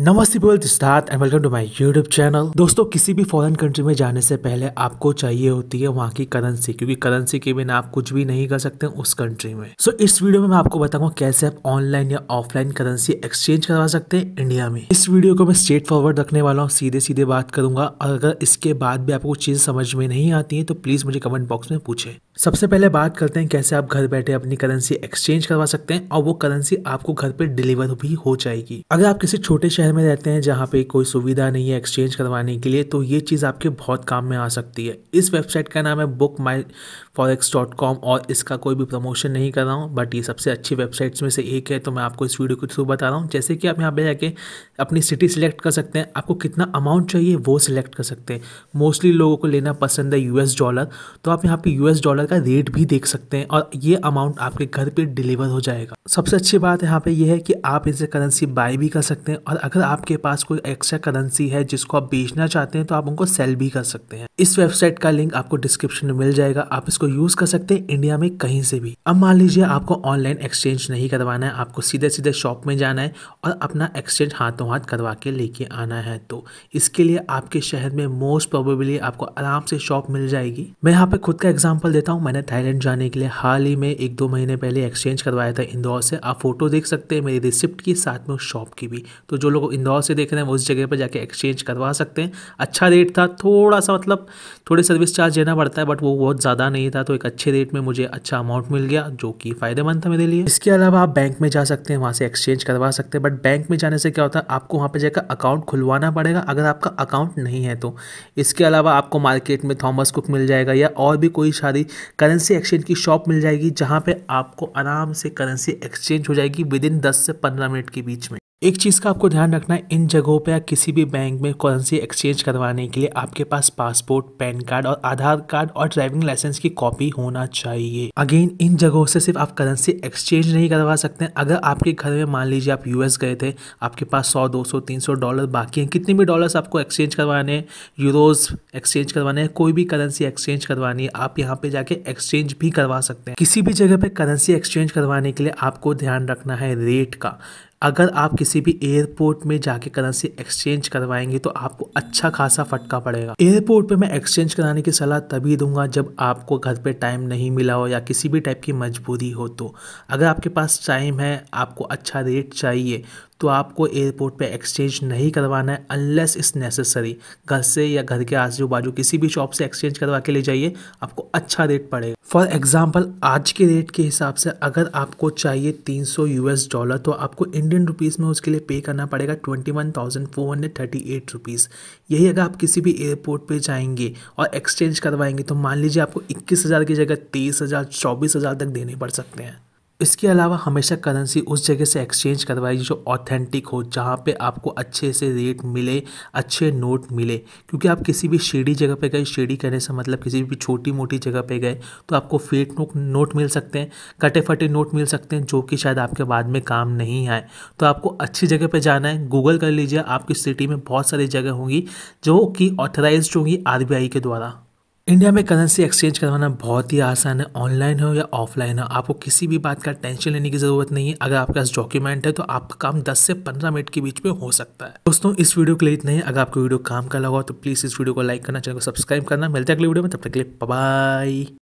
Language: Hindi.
नमस्ते पीपल दिस्तात and welcome to my YouTube channel दोस्तों किसी भी फॉरेन कंट्री में जाने से पहले आपको चाहिए होती है वहाँ की करेंसी क्योंकि करेंसी के बिना आप कुछ भी नहीं कर सकते उस कंट्री में सो so, इस वीडियो में मैं आपको बताऊंगा कैसे आप ऑनलाइन या ऑफलाइन करेंसी एक्सचेंज करवा सकते हैं इंडिया में इस वीडियो को मैं स्ट्रेट फॉरवर्ड रखने वाला हूँ सीधे सीधे बात करूंगा और अगर इसके बाद भी आपको कुछ चीज़ समझ में नहीं आती है तो प्लीज़ मुझे कमेंट बॉक्स में पूछे सबसे पहले बात करते हैं कैसे आप घर बैठे अपनी करेंसी एक्सचेंज करवा सकते हैं और वो करेंसी आपको घर पर डिलीवर भी हो जाएगी अगर आप किसी छोटे शहर शहर में रहते हैं जहाँ पे कोई सुविधा नहीं है एक्सचेंज करवाने के लिए तो ये चीज़ आपके बहुत काम में आ सकती है इस वेबसाइट का नाम है book my forex dot com और इसका कोई भी प्रमोशन नहीं कर रहा हूँ बट ये सबसे अच्छी वेबसाइट्स में से एक है तो मैं आपको इस वीडियो के थ्रू बता रहा हूँ जैसे कि आप यहाँ पे जाके अपनी सिटी सिलेक्ट कर सकते हैं आपको कितना अमाउंट चाहिए वो सिलेक्ट कर सकते हैं मोस्टली लोगों को लेना पसंद है यूएस डॉलर तो आप यहाँ पे यूएस डॉलर का रेट भी देख सकते हैं और ये अमाउंट आपके घर पर डिलीवर हो जाएगा सबसे अच्छी बात यहाँ पे यह है कि आप इसे करेंसी बाय भी कर सकते हैं और अगर आपके पास कोई एक्स्ट्रा करेंसी है जिसको आप बेचना चाहते हैं तो आप उनको सेल भी कर सकते हैं इस वेबसाइट का लिंक आपको डिस्क्रिप्शन में मिल जाएगा आप इसको यूज कर सकते हैं इंडिया में कहीं से भी अब मान लीजिए आपको ऑनलाइन एक्सचेंज नहीं करवाना है आपको सीधे सीधे शॉप में जाना है और अपना एक्सचेंज हाथों हाथ करवा के लेके आना है तो इसके लिए आपके शहर में मोस्ट प्रोबेबली आपको आराम से शॉप मिल जाएगी मैं यहाँ पे खुद का एग्जाम्पल देता हूँ मैंने थाईलैंड जाने के लिए हाल ही में एक दो महीने पहले एक्सचेंज करवाया था इंदौर से आप फोटो देख सकते हैं मेरी रिसिप्ट की साथ में उस शॉप की भी तो जो लोग को इंदौर से देख रहे हैं उस जगह पर जाके एक्सचेंज करवा सकते हैं अच्छा रेट था थोड़ा सा मतलब थोड़े सर्विस चार्ज देना पड़ता है बट वो बहुत ज़्यादा नहीं था तो एक अच्छे रेट में मुझे अच्छा अमाउंट मिल गया जो कि फ़ायदेमंद था मेरे लिए इसके अलावा आप बैंक में जा सकते हैं वहाँ से एक्सचेंज करवा सकते हैं बट बैंक में जाने से क्या होता है आपको वहाँ पर जाकर अकाउंट खुलवाना पड़ेगा अगर आपका अकाउंट नहीं है तो इसके अलावा आपको मार्केट में थॉमस कुक मिल जाएगा या और भी कोई सारी करेंसी एक्सचेंज की शॉप मिल जाएगी जहाँ पर आपको आराम से करेंसी एक्सचेंज हो जाएगी विद इन दस से पंद्रह मिनट के बीच में एक चीज़ का आपको ध्यान रखना है इन जगहों पे या किसी भी बैंक में करेंसी एक्सचेंज करवाने के लिए आपके पास पासपोर्ट पैन कार्ड और आधार कार्ड और ड्राइविंग लाइसेंस की कॉपी होना चाहिए अगेन इन जगहों से सिर्फ आप करेंसी एक्सचेंज नहीं करवा सकते अगर आपके घर में मान लीजिए आप यूएस गए थे आपके पास सौ दो सौ तीन सौ डॉलर बाकी हैं कितने भी डॉलर्स आपको एक्सचेंज करवाने हैं यूरोज एक्सचेंज करवाने हैं कोई भी करेंसी एक्सचेंज करवानी है आप यहाँ पे जाके एक्सचेंज भी करवा सकते हैं किसी भी जगह पे करेंसी एक्सचेंज करवाने के लिए आपको ध्यान रखना है रेट का अगर आप किसी भी एयरपोर्ट में जाके करेंसी एक्सचेंज करवाएंगे तो आपको अच्छा खासा फटका पड़ेगा एयरपोर्ट पे मैं एक्सचेंज कराने की सलाह तभी दूंगा जब आपको घर पे टाइम नहीं मिला हो या किसी भी टाइप की मजबूरी हो तो अगर आपके पास टाइम है आपको अच्छा रेट चाहिए तो आपको एयरपोर्ट पे एक्सचेंज नहीं करवाना है अनलेस इस नेसेसरी घर से या घर के आजू बाजू किसी भी शॉप से एक्सचेंज करवा के ले जाइए आपको अच्छा रेट पड़ेगा फॉर एग्ज़ाम्पल आज के रेट के हिसाब से अगर आपको चाहिए 300 एस डॉलर तो आपको इंडियन रुपीज़ में उसके लिए पे करना पड़ेगा 21,438 रुपीज़ यही अगर आप किसी भी एयरपोर्ट पे जाएंगे और एक्सचेंज करवाएंगे तो मान लीजिए आपको 21,000 की जगह 23,000 24,000 तक देने पड़ सकते हैं इसके अलावा हमेशा करेंसी उस जगह से एक्सचेंज करवाइए जो ऑथेंटिक हो जहाँ पे आपको अच्छे से रेट मिले अच्छे नोट मिले क्योंकि आप किसी भी शेडी जगह पे गए शेडी करने से मतलब किसी भी छोटी मोटी जगह पे गए तो आपको फेट फेक नोट मिल सकते हैं कटे फटे नोट मिल सकते हैं जो कि शायद आपके बाद में काम नहीं आए तो आपको अच्छी जगह पर जाना है गूगल कर लीजिए आपकी सिटी में बहुत सारी जगह होंगी जो कि ऑथराइज होंगी आर के द्वारा इंडिया में करेंसी एक्सचेंज करवाना बहुत ही आसान है ऑनलाइन हो या ऑफलाइन हो आपको किसी भी बात का टेंशन लेने की ज़रूरत नहीं है अगर आपके पास डॉक्यूमेंट है तो आपका काम 10 से 15 मिनट के बीच में हो सकता है दोस्तों इस वीडियो के लिए इतना ही अगर आपको वीडियो काम का लगा हो तो प्लीज़ इस वीडियो को लाइक करना चैनल को सब्सक्राइब करना मिलते हैं अगले वीडियो में तब तक के लिए बाय